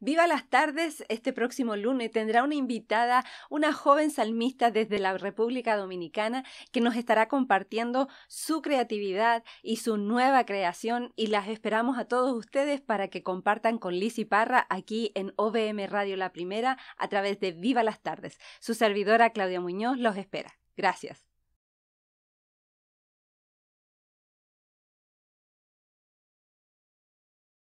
Viva las tardes, este próximo lunes tendrá una invitada, una joven salmista desde la República Dominicana que nos estará compartiendo su creatividad y su nueva creación y las esperamos a todos ustedes para que compartan con Liz y Parra aquí en OVM Radio La Primera a través de Viva las tardes. Su servidora Claudia Muñoz los espera. Gracias.